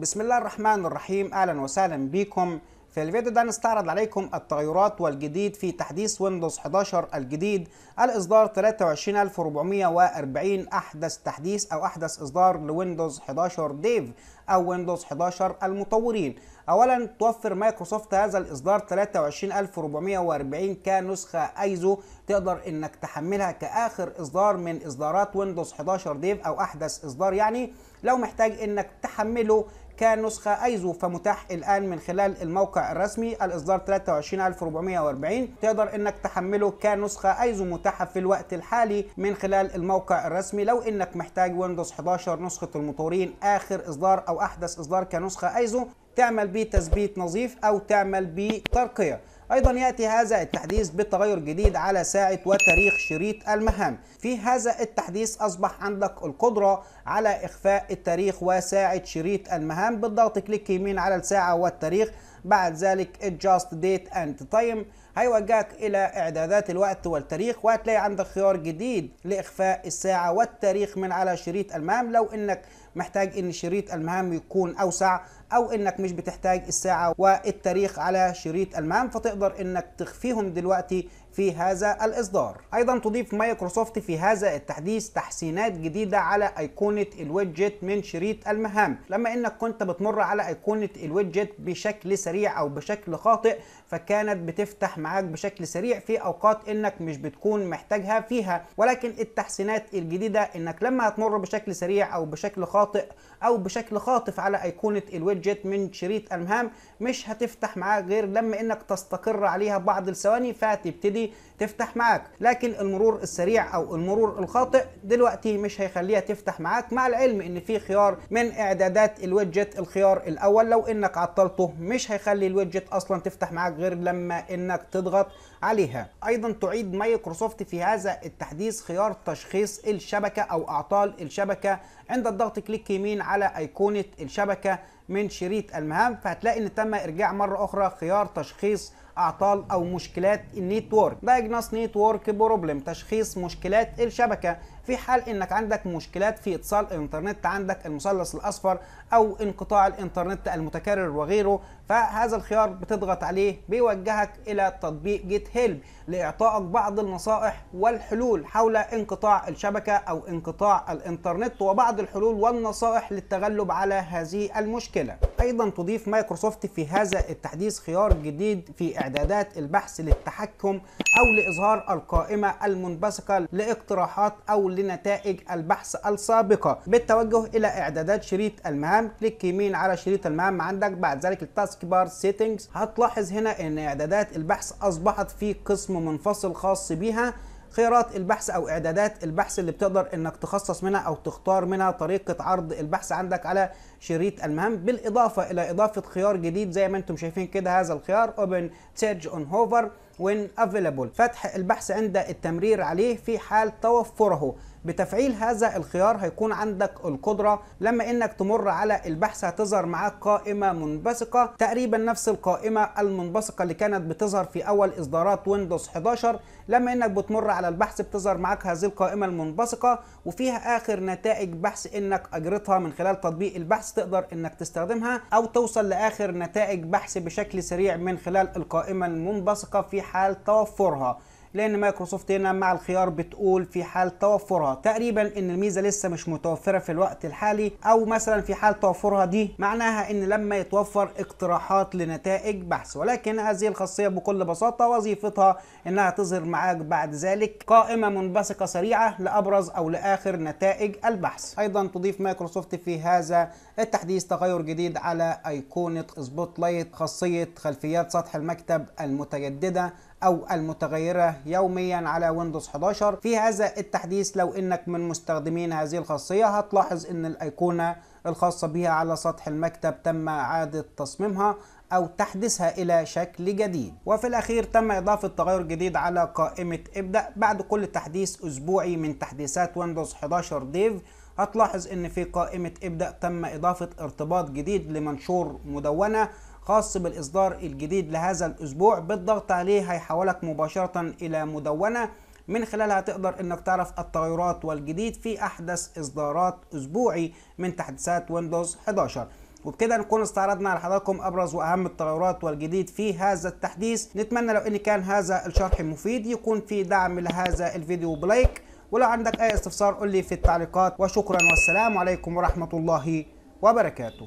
بسم الله الرحمن الرحيم اهلا وسهلا بكم في الفيديو ده نستعرض عليكم التغيرات والجديد في تحديث ويندوز 11 الجديد الاصدار 23440 احدث تحديث او احدث اصدار لويندوز 11 ديف او ويندوز 11 المطورين اولا توفر مايكروسوفت هذا الاصدار 23440 كنسخه ايزو تقدر انك تحملها كاخر اصدار من اصدارات ويندوز 11 ديف او احدث اصدار يعني لو محتاج انك تحمله كنسخة ايزو فمتاح الان من خلال الموقع الرسمي الاصدار 23440 تقدر انك تحمله كنسخة ايزو متاحة في الوقت الحالي من خلال الموقع الرسمي لو انك محتاج ويندوز 11 نسخة المطورين اخر اصدار او احدث اصدار كنسخة ايزو تعمل بيه تثبيت نظيف او تعمل بيه ترقية أيضا يأتي هذا التحديث بتغير جديد على ساعة وتاريخ شريط المهام في هذا التحديث أصبح عندك القدرة على إخفاء التاريخ وساعة شريط المهام بالضغط كليك يمين على الساعة والتاريخ بعد ذلك adjust date and time هيوجهك الى اعدادات الوقت والتاريخ وهتلاقي عندك خيار جديد لاخفاء الساعه والتاريخ من على شريط المهام لو انك محتاج ان شريط المهام يكون اوسع او انك مش بتحتاج الساعه والتاريخ على شريط المهام فتقدر تقدر انك تخفيهم دلوقتي في هذا الاصدار ايضا تضيف مايكروسوفت في هذا التحديث تحسينات جديده على ايقونه الويدجت من شريط المهام لما انك كنت بتمر على ايقونه الويدجت بشكل سريع او بشكل خاطئ فكانت بتفتح معاك بشكل سريع في اوقات انك مش بتكون محتاجها فيها ولكن التحسينات الجديده انك لما هتمر بشكل سريع او بشكل خاطئ او بشكل خاطف على ايقونه الويدجت من شريط المهام مش هتفتح معاك غير لما انك تستقر مستقر عليها بعض الثواني فهتبتدي تفتح معاك لكن المرور السريع او المرور الخاطئ دلوقتي مش هيخليها تفتح معاك مع العلم ان في خيار من اعدادات الويدجت الخيار الاول لو انك عطلته مش هيخلي الويدجت اصلا تفتح معاك غير لما انك تضغط عليها ايضا تعيد مايكروسوفت في هذا التحديث خيار تشخيص الشبكه او اعطال الشبكه عند الضغط كليك يمين على ايقونه الشبكه من شريط المهام فهتلاقي ان تم ارجاع مره اخرى خيار تشخيص اعطال او مشكلات النيتورك دايجنوس نيتورك بروبلم تشخيص مشكلات الشبكه في حال انك عندك مشكلات في اتصال الانترنت عندك المثلث الاصفر او انقطاع الانترنت المتكرر وغيره فهذا الخيار بتضغط عليه بيوجهك الى تطبيق جيت هيلب لاعطائك بعض النصائح والحلول حول انقطاع الشبكه او انقطاع الانترنت وبعض الحلول والنصائح للتغلب على هذه المشكله أيضا تضيف مايكروسوفت في هذا التحديث خيار جديد في إعدادات البحث للتحكم أو لإظهار القائمة المنبثقة لاقتراحات أو لنتائج البحث السابقة بالتوجه إلى إعدادات شريط المهام كليك يمين على شريط المهام عندك بعد ذلك التاسك بار سيتنجز هتلاحظ هنا إن إعدادات البحث أصبحت في قسم منفصل خاص بها خيارات البحث او اعدادات البحث اللي بتقدر انك تخصص منها او تختار منها طريقه عرض البحث عندك على شريط المهام بالاضافه الى اضافه خيار جديد زي ما انتم شايفين كده هذا الخيار اوبن سيرج اون هوفر when available فتح البحث عند التمرير عليه في حال توفره بتفعيل هذا الخيار هيكون عندك القدرة لما انك تمر على البحث هتظهر معاك قائمة منبثقة تقريبا نفس القائمة المنبثقة اللي كانت بتظهر في اول اصدارات ويندوز 11 لما انك بتمر على البحث بتظهر معاك هذه القائمة المنبثقة وفيها اخر نتائج بحث انك اجرتها من خلال تطبيق البحث تقدر انك تستخدمها او توصل لاخر نتائج بحث بشكل سريع من خلال القائمة المنبثقة في حال توفرها لان مايكروسوفت هنا مع الخيار بتقول في حال توفرها تقريبا ان الميزه لسه مش متوفره في الوقت الحالي او مثلا في حال توفرها دي معناها ان لما يتوفر اقتراحات لنتائج بحث ولكن هذه الخاصيه بكل بساطه وظيفتها انها تظهر معاك بعد ذلك قائمه منبثقه سريعه لابرز او لاخر نتائج البحث ايضا تضيف مايكروسوفت في هذا التحديث تغير جديد على ايقونه سبوت لايت خاصيه خلفيات سطح المكتب المتجدده أو المتغيرة يوميا على ويندوز 11 في هذا التحديث لو انك من مستخدمين هذه الخاصية هتلاحظ ان الايقونة الخاصة بها على سطح المكتب تم إعادة تصميمها أو تحديثها إلى شكل جديد وفي الأخير تم إضافة تغير جديد على قائمة ابدأ بعد كل تحديث أسبوعي من تحديثات ويندوز 11 ديف هتلاحظ ان في قائمة ابدأ تم إضافة ارتباط جديد لمنشور مدونة خاص بالإصدار الجديد لهذا الأسبوع بالضغط عليه هيحولك مباشرة إلى مدونة من خلالها تقدر انك تعرف التغيرات والجديد في احدث اصدارات اسبوعي من تحديثات ويندوز 11 وبكده نكون استعرضنا على حضراتكم ابرز واهم التغيرات والجديد في هذا التحديث نتمنى لو ان كان هذا الشرح مفيد يكون في دعم لهذا الفيديو بلايك ولو عندك اي استفسار قول لي في التعليقات وشكرا والسلام عليكم ورحمه الله وبركاته